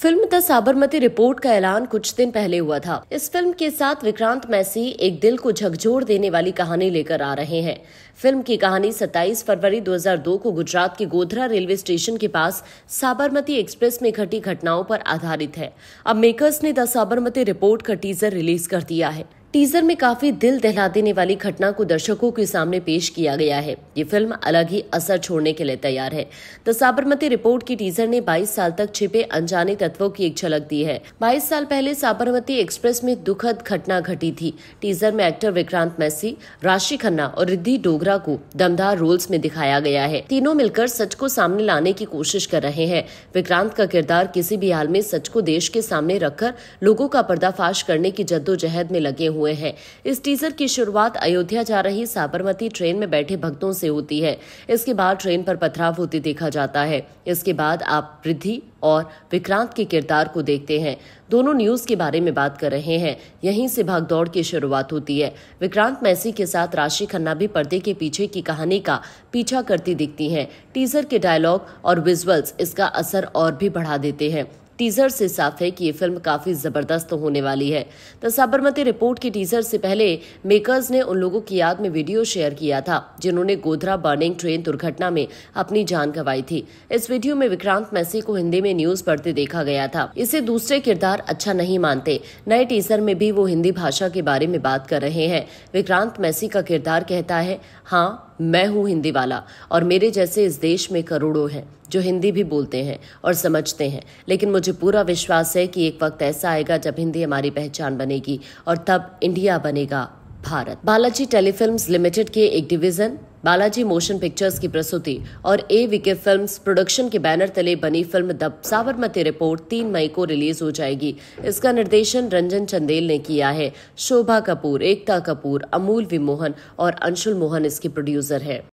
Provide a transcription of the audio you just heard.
film the Sabarmati report का ऐलान कुछ दिन पहले हुआ था इस फिल्म के साथ विक्रांत मैसी एक दिल को झकझोर देने वाली कहानी लेकर आ रहे हैं फिल्म की कहानी 27 फरवरी 2002 को गुजरात के गोधरा रेलवे स्टेशन के पास साबरमती एक्सप्रेस में घटी घटनाओं पर आधारित है अब मेकर्स ने द साबरमती रिपोर्ट का टीजर रिलीज कर दिया है टीजर में काफी दिल दहला देने वाली घटना को दर्शकों के सामने पेश किया गया है ये फिल्म अलग ही असर छोड़ने के लिए तैयार है द साबरमती रिपोर्ट की टीजर ने 22 साल तक छिपे अनजाने तत्वों की एक झलक दी है 22 साल पहले साबरमती एक्सप्रेस में दुखद घटना घटी थी टीजर में एक्टर विक्रांत मैसी राशि खन्ना और रिद्धि डोगरा को दमदार रोल्स में दिखाया गया है तीनों मिलकर सच को सामने लाने की कोशिश कर रहे हैं विक्रांत का किरदार किसी भी हाल में सच को देश के सामने रखकर लोगों का पर्दाफाश करने की जद्दोजहद में लगे हुए हैं इस टीजर की शुरुआत अयोध्या जा रही साबरमती ट्रेन में बैठे भक्तों से होती है इसके बाद ट्रेन पर पथराव होते देखा जाता है इसके बाद आप वृद्धि और विक्रांत के किरदार को देखते हैं दोनों न्यूज के बारे में बात कर रहे हैं यहीं से भागदौड़ की शुरुआत होती है विक्रांत मैसी के साथ राशि खन्ना भी पर्दे के पीछे की कहानी का पीछा करती दिखती हैं टीजर के डायलॉग और विजुअल्स इसका असर और भी बढ़ा देते हैं टीजर से साफ है कि ये फिल्म काफी जबरदस्त होने वाली है द साबरमती रिपोर्ट के टीजर से पहले मेकर्स ने उन लोगों की याद में वीडियो शेयर किया था जिन्होंने गोधरा बर्निंग ट्रेन दुर्घटना में अपनी जान गंवाई थी इस वीडियो में विक्रांत मैसी को हिंदी में न्यूज पढ़ते देखा गया था इसे दूसरे किरदार अच्छा नहीं मानते नए टीजर में भी वो हिंदी भाषा के बारे में बात कर रहे हैं विक्रांत मैसी का किरदार कहता है हाँ मैं हूँ हिंदी वाला और मेरे जैसे इस देश में करोड़ों हैं जो हिंदी भी बोलते हैं और समझते हैं लेकिन मुझे पूरा विश्वास है कि एक वक्त ऐसा आएगा जब हिंदी हमारी पहचान बनेगी और तब इंडिया बनेगा भारत बालाजी टेलीफिल्म्स लिमिटेड के एक डिवीजन बालाजी मोशन पिक्चर्स की प्रस्तुति और ए विके फिल्म प्रोडक्शन के बैनर तले बनी फिल्म द साबरमती रिपोर्ट तीन मई को रिलीज हो जाएगी इसका निर्देशन रंजन चंदेल ने किया है शोभा कपूर एकता कपूर अमूल विमोहन और अंशुल मोहन इसके प्रोड्यूसर है